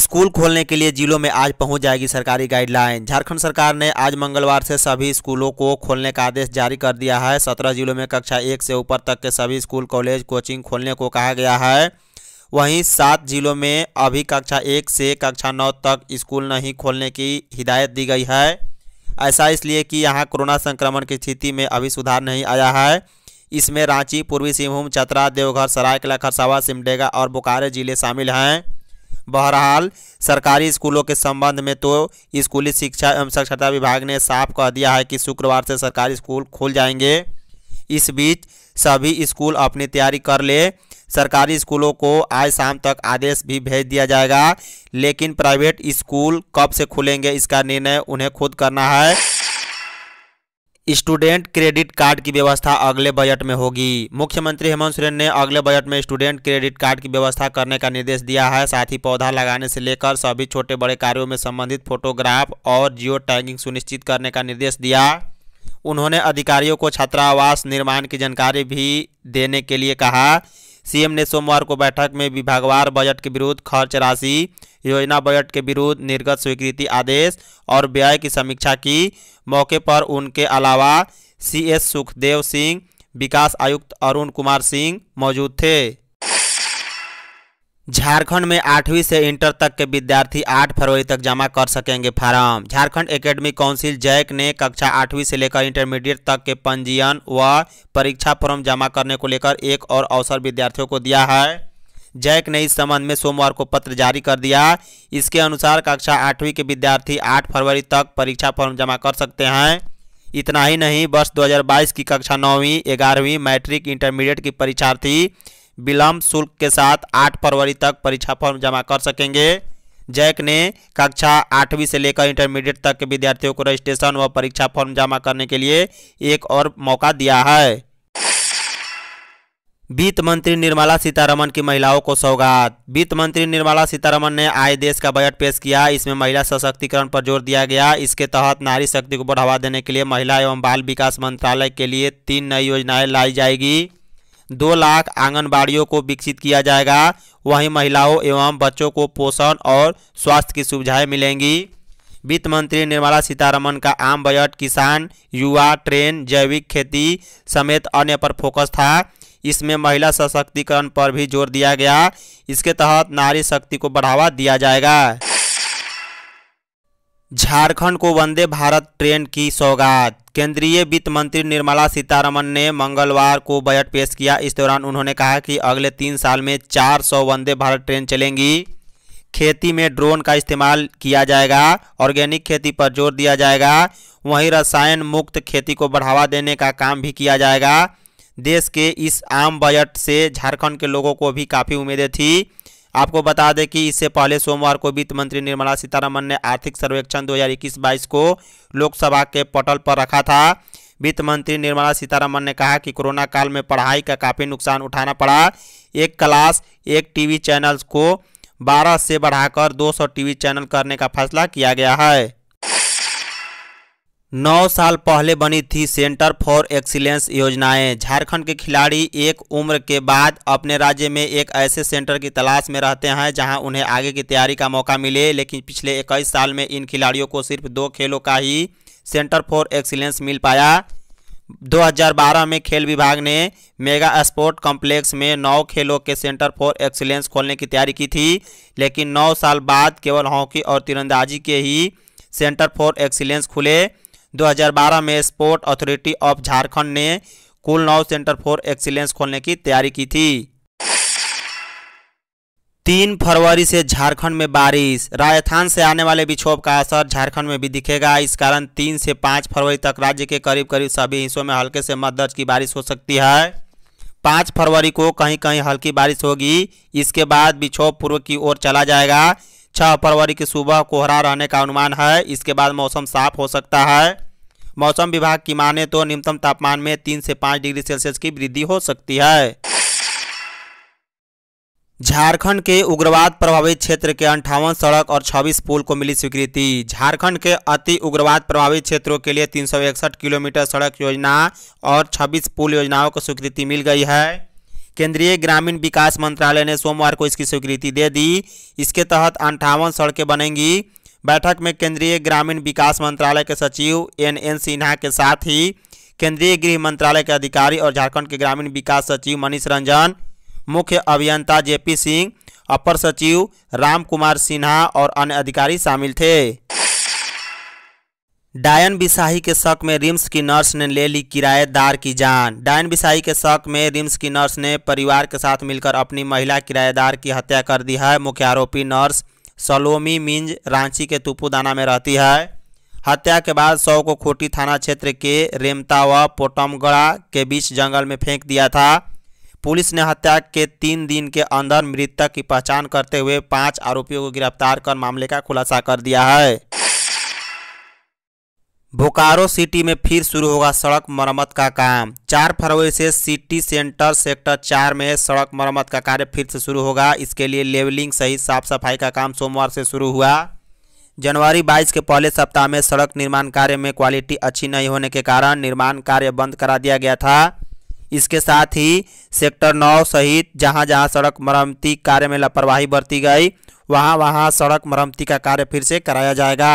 school खोलने के लिए जिलों में आज पहुंच जाएगी सरकारी गाइडलाइन झारखंड सरकार ने आज मंगलवार से सभी स्कूलों को खोलने का आदेश जारी कर दिया है सत्रह जिलों में कक्षा एक से ऊपर तक के सभी स्कूल कॉलेज कोचिंग खोलने को कहा गया है वहीं सात जिलों में अभी कक्षा एक से कक्षा नौ तक स्कूल नहीं खोलने की हिदायत दी गई है ऐसा इसलिए कि यहाँ कोरोना संक्रमण की स्थिति में अभी सुधार नहीं आया है इसमें रांची पूर्वी सिंहभूम चतरा देवघर सरायकला खरसावा सिमडेगा और बोकारो जिले शामिल हैं बहरहाल सरकारी स्कूलों के संबंध में तो स्कूली शिक्षा एवं साक्षरता विभाग ने साफ कह दिया है कि शुक्रवार से सरकारी स्कूल खुल जाएंगे इस बीच सभी स्कूल अपनी तैयारी कर ले सरकारी स्कूलों को आज शाम तक आदेश भी भेज दिया जाएगा लेकिन प्राइवेट स्कूल कब से खुलेंगे इसका निर्णय उन्हें खुद करना है स्टूडेंट क्रेडिट कार्ड की व्यवस्था अगले बजट में होगी मुख्यमंत्री हेमंत सोरेन ने अगले बजट में स्टूडेंट क्रेडिट कार्ड की व्यवस्था करने का निर्देश दिया है साथ ही पौधा लगाने से लेकर सभी छोटे बड़े कार्यों में संबंधित फोटोग्राफ और जियो टैगिंग सुनिश्चित करने का निर्देश दिया उन्होंने अधिकारियों को छात्रावास निर्माण की जानकारी भी देने के लिए कहा सीएम ने सोमवार को बैठक में विभागवार बजट के विरुद्ध खर्च राशि योजना बजट के विरुद्ध निर्गत स्वीकृति आदेश और व्यय की समीक्षा की मौके पर उनके अलावा सी एस सुखदेव सिंह विकास आयुक्त अरुण कुमार सिंह मौजूद थे झारखंड में आठवीं से इंटर तक के विद्यार्थी 8 फरवरी तक जमा कर सकेंगे form Jharkhand academy council JAC ने कक्षा आठवीं से लेकर इंटरमीडिएट तक के पंजीयन व परीक्षा फॉर्म जमा करने को लेकर एक और अवसर विद्यार्थियों को दिया है जैक ने इस संबंध में सोमवार को पत्र जारी कर दिया इसके अनुसार कक्षा आठवीं के विद्यार्थी आठ फरवरी तक परीक्षा फॉर्म जमा कर सकते हैं इतना ही नहीं वर्ष 2022 की कक्षा नौवीं ग्यारहवीं मैट्रिक इंटरमीडिएट की परीक्षार्थी विलम्ब शुल्क के साथ 8 फरवरी तक परीक्षा फॉर्म जमा कर सकेंगे जैक ने कक्षा आठवीं से लेकर इंटरमीडिएट तक के विद्यार्थियों को रजिस्ट्रेशन व परीक्षा फॉर्म जमा करने के लिए एक और मौका दिया है वित्त मंत्री निर्मला सीतारमन की महिलाओं को सौगात वित्त मंत्री निर्मला सीतारमन ने आए देश का बजट पेश किया इसमें महिला सशक्तिकरण पर जोर दिया गया इसके तहत नारी शक्ति को बढ़ावा देने के लिए महिला एवं बाल विकास मंत्रालय के लिए तीन नई योजनाएं लाई जाएगी दो लाख आंगनबाड़ियों को विकसित किया जाएगा वहीं महिलाओं एवं बच्चों को पोषण और स्वास्थ्य की सुविधाएं मिलेंगी वित्त मंत्री निर्मला सीतारमन का आम बजट किसान युवा ट्रेन जैविक खेती समेत अन्य पर फोकस था इसमें महिला सशक्तिकरण पर भी जोर दिया गया इसके तहत नारी शक्ति को बढ़ावा दिया जाएगा झारखंड को वंदे भारत ट्रेन की सौगात केंद्रीय वित्त मंत्री निर्मला सीतारमन ने मंगलवार को बजट पेश किया इस दौरान उन्होंने कहा कि अगले तीन साल में 400 वंदे भारत ट्रेन चलेंगी खेती में ड्रोन का इस्तेमाल किया जाएगा ऑर्गेनिक खेती पर जोर दिया जाएगा वहीं रसायन मुक्त खेती को बढ़ावा देने का काम भी किया जाएगा देश के इस आम बजट से झारखंड के लोगों को भी काफ़ी उम्मीदें थी आपको बता दें कि इससे पहले सोमवार को वित्त मंत्री निर्मला सीतारमन ने आर्थिक सर्वेक्षण 2021-22 को लोकसभा के पटल पर रखा था वित्त मंत्री निर्मला सीतारमन ने कहा कि कोरोना काल में पढ़ाई का काफ़ी नुकसान उठाना पड़ा एक क्लास एक टीवी चैनल को 12 से बढ़ाकर 200 टीवी चैनल करने का फैसला किया गया है नौ साल पहले बनी थी सेंटर फॉर एक्सीलेंस योजनाएं झारखंड के खिलाड़ी एक उम्र के बाद अपने राज्य में एक ऐसे सेंटर की तलाश में रहते हैं जहां उन्हें आगे की तैयारी का मौका मिले लेकिन पिछले इक्कीस साल में इन खिलाड़ियों को सिर्फ दो खेलों का ही सेंटर फॉर एक्सीलेंस मिल पाया 2012 में खेल विभाग ने मेगा स्पोर्ट कॉम्प्लेक्स में नौ खेलों के सेंटर फॉर एक्सीलेंस खोलने की तैयारी की थी लेकिन नौ साल बाद केवल हॉकी और तीरंदाजी के ही सेंटर फॉर एक्सीलेंस खुले 2012 में स्पोर्ट अथॉरिटी ऑफ झारखंड ने कुल नौ सेंटर फॉर एक्सीलेंस खोलने की तैयारी की थी तीन फरवरी से झारखंड में बारिश राजस्थान से आने वाले विक्षोभ का असर झारखंड में भी दिखेगा इस कारण तीन से पाँच फरवरी तक राज्य के करीब करीब सभी हिस्सों में हल्के से मध्य की बारिश हो सकती है पाँच फरवरी को कहीं कहीं हल्की बारिश होगी इसके बाद विक्षोभ पूर्व की ओर चला जाएगा छह फरवरी की सुबह कोहरा रहने का अनुमान है इसके बाद मौसम साफ हो सकता है मौसम विभाग की माने तो न्यूनतम तापमान में तीन से पाँच डिग्री सेल्सियस की वृद्धि हो सकती है झारखंड के उग्रवाद प्रभावित क्षेत्र के अंठावन सड़क और 26 पुल को मिली स्वीकृति झारखंड के अति उग्रवाद प्रभावित क्षेत्रों के लिए तीन किलोमीटर सड़क योजना और 26 पुल योजनाओं को स्वीकृति मिल गई है केंद्रीय ग्रामीण विकास मंत्रालय ने सोमवार को इसकी स्वीकृति दे दी इसके तहत अंठावन सड़कें बनेंगी बैठक में केंद्रीय ग्रामीण विकास मंत्रालय के सचिव एन एन सिन्हा के साथ ही केंद्रीय गृह मंत्रालय के अधिकारी और झारखंड के ग्रामीण विकास सचिव मनीष रंजन मुख्य अभियंता जेपी सिंह अपर सचिव राम कुमार सिन्हा और अन्य अधिकारी शामिल थे डायन बिसाही के शक में रिम्स की नर्स ने ले ली किराएदार की जान डायन बिसाही के शक में रिम्स की नर्स ने परिवार के साथ मिलकर अपनी महिला किराएदार की हत्या कर दी है मुख्य आरोपी नर्स सलोमी मिंज रांची के तुपुदाना में रहती है हत्या के बाद शव को खोटी थाना क्षेत्र के रेमता व पोटमगड़ा के बीच जंगल में फेंक दिया था पुलिस ने हत्या के तीन दिन के अंदर मृतक की पहचान करते हुए पाँच आरोपियों को गिरफ्तार कर मामले का खुलासा कर दिया है बोकारो सिटी में फिर शुरू होगा सड़क मरम्मत का काम चार फरवरी से सिटी सेंटर सेक्टर चार में सड़क मरम्मत का कार्य फिर से शुरू होगा इसके लिए लेवलिंग सहित साफ सफाई का काम सोमवार से शुरू हुआ जनवरी 22 के पहले सप्ताह में सड़क निर्माण कार्य में क्वालिटी अच्छी नहीं होने के कारण निर्माण कार्य बंद करा दिया गया था इसके साथ ही सेक्टर नौ सहित जहाँ जहाँ सड़क मरम्मती कार्य में लापरवाही बरती गई वहाँ वहाँ सड़क मरम्मती का कार्य फिर से कराया जाएगा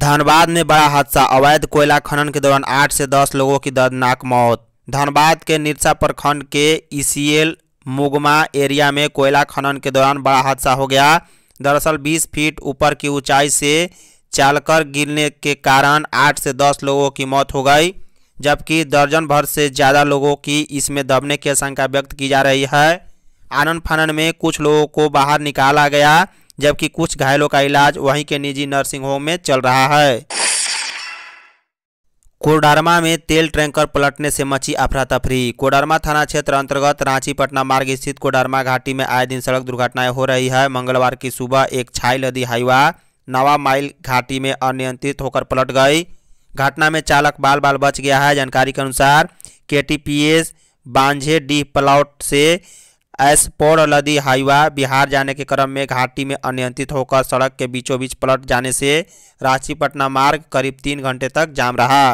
धनबाद में बड़ा हादसा अवैध कोयला खनन के दौरान आठ से दस लोगों की दर्दनाक मौत धनबाद के निरसा प्रखंड के ईसीएल मुगमा एरिया में कोयला खनन के दौरान बड़ा हादसा हो गया दरअसल 20 फीट ऊपर की ऊंचाई से चालकर गिरने के कारण 8 से 10 लोगों की मौत हो गई जबकि दर्जन भर से ज़्यादा लोगों की इसमें दबने की आशंका व्यक्त की जा रही है आनंद फानन में कुछ लोगों को बाहर निकाला गया जबकि कुछ घायलों का इलाज वहीं के निजी नर्सिंग होम में चल रहा है कोडरमा में तेल टैंकर पलटने से मची अफरा तफरी कोडरमा थाना क्षेत्र अंतर्गत रांची पटना मार्ग स्थित कोडरमा घाटी में आए दिन सड़क दुर्घटनाएं हो रही है मंगलवार की सुबह एक छाई नदी हाईवा नवा माइल घाटी में अनियंत्रित होकर पलट गई घटना में चालक बाल बाल बच गया है जानकारी के अनुसार के टी पी एस बांझे डी प्लॉट से एस लदी हाईवा बिहार जाने के क्रम में घाटी में अनियंत्रित होकर सड़क के बीचों बीच पलट जाने से रांची पटना मार्ग करीब तीन घंटे तक जाम रहा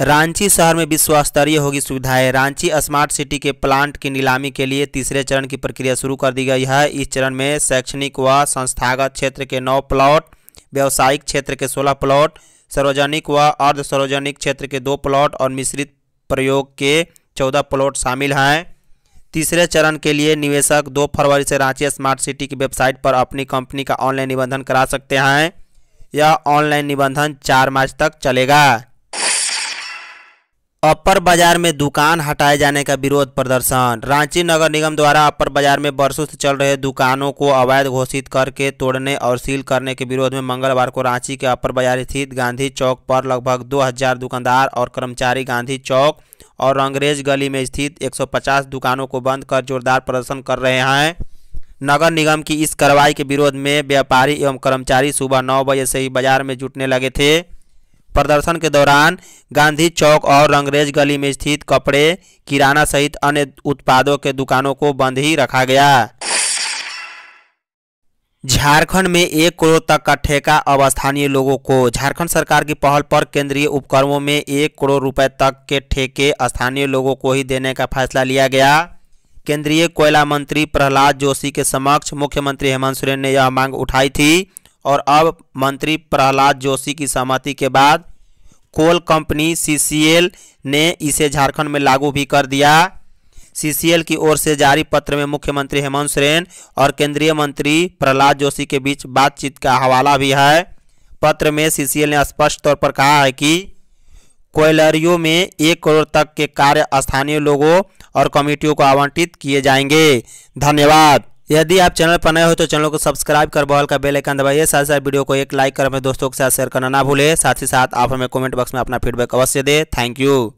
रांची शहर में विश्व स्तरीय होगी सुविधाएं रांची स्मार्ट सिटी के प्लांट की नीलामी के लिए तीसरे चरण की प्रक्रिया शुरू कर दी गई है इस चरण में शैक्षणिक व संस्थागत क्षेत्र के नौ प्लॉट व्यावसायिक क्षेत्र के सोलह प्लॉट सार्वजनिक व अर्ध सार्वजनिक क्षेत्र के दो प्लॉट और मिश्रित प्रयोग के चौदह प्लॉट शामिल हैं तीसरे चरण के लिए निवेशक 2 फरवरी से रांची स्मार्ट सिटी की वेबसाइट पर अपनी कंपनी का ऑनलाइन निबंधन करा सकते हैं यह ऑनलाइन निबंधन 4 मार्च तक चलेगा अपर बाजार में दुकान हटाए जाने का विरोध प्रदर्शन रांची नगर निगम द्वारा अपर बाजार में बरसों से चल रहे दुकानों को अवैध घोषित करके तोड़ने और सील करने के विरोध में मंगलवार को रांची के अपर बाजार स्थित गांधी चौक पर लगभग 2000 दुकानदार और कर्मचारी गांधी चौक और अंग्रेज गली में स्थित 150 दुकानों को बंद कर जोरदार प्रदर्शन कर रहे हैं नगर निगम की इस कार्रवाई के विरोध में व्यापारी एवं कर्मचारी सुबह नौ बजे से ही बाजार में जुटने लगे थे प्रदर्शन के दौरान गांधी चौक और अंग्रेज गली में स्थित कपड़े किराना सहित अन्य उत्पादों के दुकानों को बंद ही रखा गया झारखंड में एक करोड़ तक का ठेका अब स्थानीय लोगों को झारखंड सरकार की पहल पर केंद्रीय उपक्रमों में एक करोड़ रुपए तक के ठेके स्थानीय लोगों को ही देने का फैसला लिया गया केंद्रीय कोयला मंत्री प्रहलाद जोशी के समक्ष मुख्यमंत्री हेमंत सोरेन ने यह मांग उठाई थी और अब मंत्री प्रहलाद जोशी की सहमति के बाद कोल कंपनी सी ने इसे झारखंड में लागू भी कर दिया सीसीएल की ओर से जारी पत्र में मुख्यमंत्री हेमंत सोरेन और केंद्रीय मंत्री प्रहलाद जोशी के बीच बातचीत का हवाला भी है पत्र में सीसीएल ने स्पष्ट तौर पर कहा है कि कोयलरियों में एक करोड़ तक के कार्य स्थानीय लोगों और कमेटियों को आवंटित किए जाएंगे धन्यवाद यदि आप चैनल पर नए हो तो चैनल को सब्सक्राइब कर बॉल का बेल आइकन दबाइए साथ साथ वीडियो को एक लाइक कर अपने दोस्तों के साथ शेयर करना ना भूलें साथ ही साथ आप हमें कमेंट बॉक्स में अपना फीडबैक अवश्य दें थैंक यू